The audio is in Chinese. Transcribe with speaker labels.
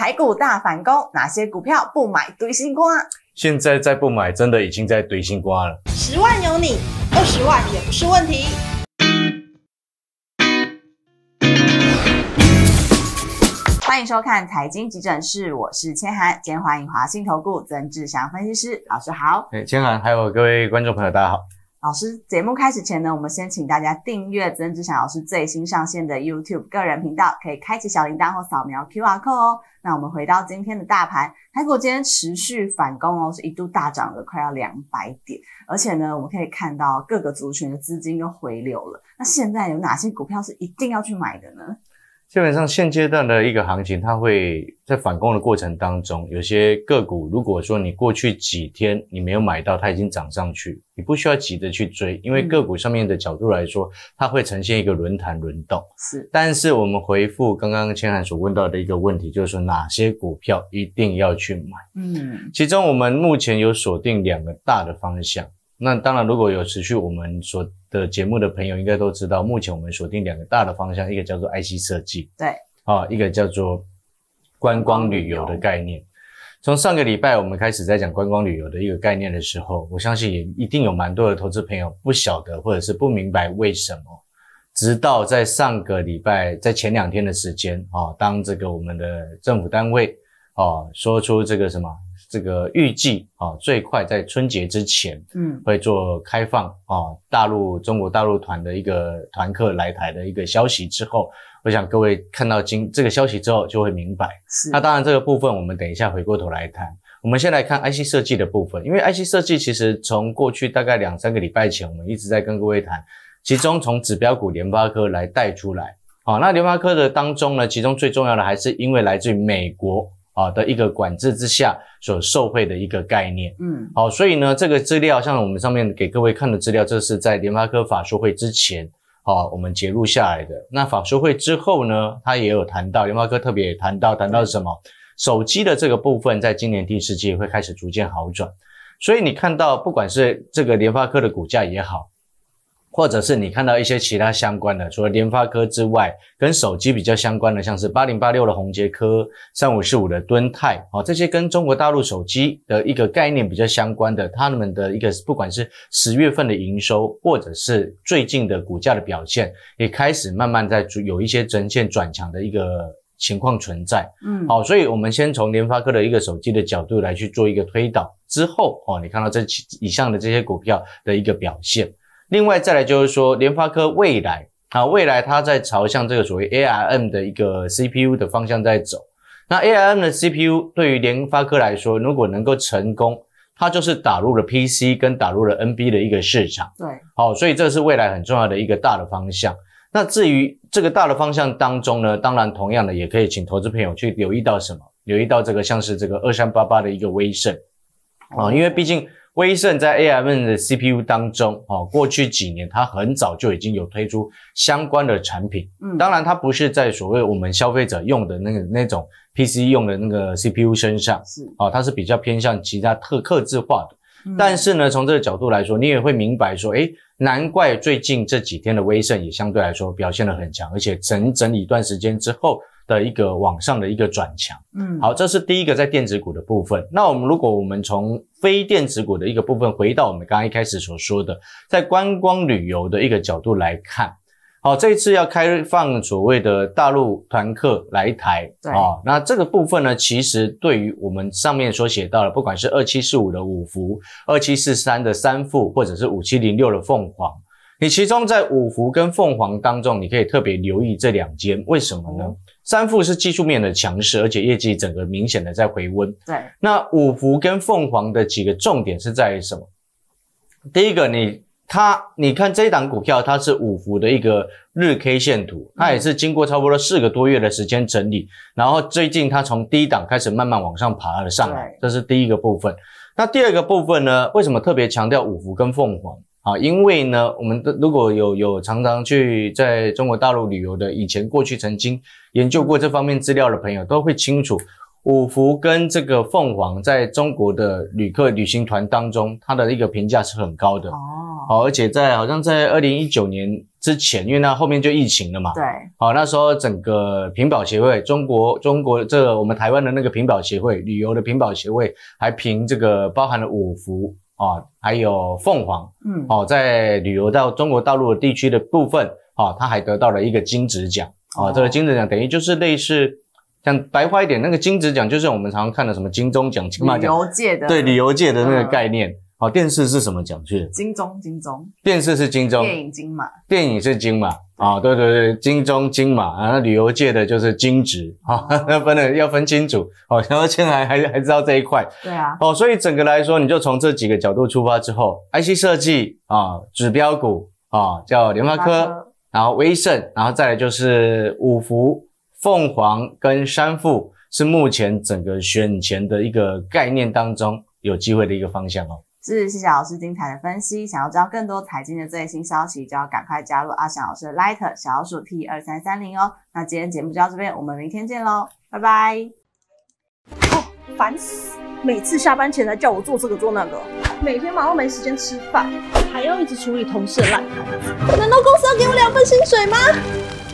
Speaker 1: 台股大反攻，哪些股票不买堆新瓜？现在再不买，真的已经在堆新瓜了。十万有你，二十万也不是问题。欢迎收看《财经急诊室》，我是千涵，今天欢迎华信投顾曾志祥分析师老师好。哎，千涵，还有各位观众朋友，大家好。老师，节目开始前呢，我们先请大家订阅曾志祥老师最新上线的 YouTube 个人频道，可以开启小铃铛或扫描 QR code 哦。那我们回到今天的大盘，台股今天持续反攻哦，是一度大涨了快要两百点，而且呢，我们可以看到各个族群的资金又回流了。那现在有哪些股票是一定要去买的呢？基本上现阶段的一个行情，它会在反攻的过程当中，有些个股，如果说你过去几天你没有买到，它已经涨上去，你不需要急着去追，因为个股上面的角度来说，它会呈现一个轮盘轮动。是，但是我们回复刚刚千寒所问到的一个问题，就是说哪些股票一定要去买？嗯，其中我们目前有锁定两个大的方向。那当然，如果有持续我们所的节目的朋友，应该都知道，目前我们锁定两个大的方向，一个叫做 IC 设计，对，啊，一个叫做观光旅游的概念。从上个礼拜我们开始在讲观光旅游的一个概念的时候，我相信也一定有蛮多的投资朋友不晓得或者是不明白为什么。直到在上个礼拜，在前两天的时间啊，当这个我们的政府单位啊说出这个什么。这个预计啊，最快在春节之前，嗯，会做开放啊，大陆中国大陆团的一个团客来台的一个消息之后，我想各位看到今这个消息之后就会明白。是，那当然这个部分我们等一下回过头来谈。我们先来看 IC 设计的部分，因为 IC 设计其实从过去大概两三个礼拜前，我们一直在跟各位谈，其中从指标股联发科来带出来。好，那联发科的当中呢，其中最重要的还是因为来自于美国。啊的一个管制之下所受贿的一个概念，嗯，好，所以呢，这个资料像我们上面给各位看的资料，这是在联发科法说会之前，好，我们截录下来的。那法说会之后呢，他也有谈到，联发科特别也谈到谈到什么，手机的这个部分在今年第四季会开始逐渐好转，所以你看到不管是这个联发科的股价也好。或者是你看到一些其他相关的，除了联发科之外，跟手机比较相关的，像是八零八六的宏杰科、三五四五的敦泰，哦，这些跟中国大陆手机的一个概念比较相关的，他们的一个不管是十月份的营收，或者是最近的股价的表现，也开始慢慢在有一些呈现转强的一个情况存在。嗯，好，所以我们先从联发科的一个手机的角度来去做一个推导，之后哦，你看到这以上的这些股票的一个表现。另外再来就是说，联发科未来啊，未来它在朝向这个所谓 ARM 的一个 CPU 的方向在走。那 ARM 的 CPU 对于联发科来说，如果能够成功，它就是打入了 PC 跟打入了 NB 的一个市场。对，好，所以这是未来很重要的一个大的方向。那至于这个大的方向当中呢，当然同样的也可以请投资朋友去留意到什么，留意到这个像是这个二三八八的一个威胜啊，因为毕竟。威盛在 AM 的 CPU 当中，哦，过去几年它很早就已经有推出相关的产品。嗯，当然它不是在所谓我们消费者用的那个那种 PC 用的那个 CPU 身上，是哦，它是比较偏向其他特定制化的。但是呢，从这个角度来说，你也会明白说，诶，难怪最近这几天的威盛也相对来说表现的很强，而且整整一段时间之后。的一个往上的一个转强，嗯，好，这是第一个在电子股的部分。那我们如果我们从非电子股的一个部分回到我们刚刚一开始所说的，在观光旅游的一个角度来看，好，这一次要开放所谓的大陆团客来台啊，那这个部分呢，其实对于我们上面所写到的，不管是二七四五的五福，二七四三的三福，或者是五七零六的凤凰。你其中在五福跟凤凰当中，你可以特别留意这两间，为什么呢？三富是技术面的强势，而且业绩整个明显的在回温。对，那五福跟凤凰的几个重点是在于什么？第一个，你它，你看这档股票，它是五福的一个日 K 线图，它也是经过差不多四个多月的时间整理，然后最近它从低档开始慢慢往上爬了上来，这是第一个部分。那第二个部分呢？为什么特别强调五福跟凤凰？啊，因为呢，我们的如果有有常常去在中国大陆旅游的，以前过去曾经研究过这方面资料的朋友，都会清楚五福跟这个凤凰在中国的旅客旅行团当中，它的一个评价是很高的哦。好，而且在好像在二零一九年之前，因为那后面就疫情了嘛。对。好，那时候整个评保协会，中国中国这我们台湾的那个评保协会，旅游的评保协会还评这个包含了五福。啊，还有凤凰，嗯，哦，在旅游到中国大陆的地区的部分，啊，他还得到了一个金紫奖，啊，这个金紫奖等于就是类似，像白话一点，那个金紫奖就是我们常常看的什么金钟奖、金马奖，对旅游界的那个概念。好，电视是什么奖去的？金钟，金钟。电视是金钟。电影金马。电影是金马。啊，对对对，金中金马啊，旅游界的就是金职啊，那分的要分清楚哦。然后现在还还知道这一块，对啊。哦，所以整个来说，你就从这几个角度出发之后，IC 设计啊，指标股啊，叫联发科，然后威盛，然后再来就是五福、凤凰跟山富，是目前整个选前的一个概念当中有机会的一个方向哦。是谢谢老师精彩的分析，想要知道更多财经的最新消息，就要赶快加入阿翔老师的 Light 小老鼠 T 二三三零哦。那今天节目就到这边，我们明天见喽，拜拜。哦，烦死！每次下班前来叫我做这个做那个，每天忙到没时间吃饭，还要一直处理同事的烂摊子，难道公司要给我两份薪水吗？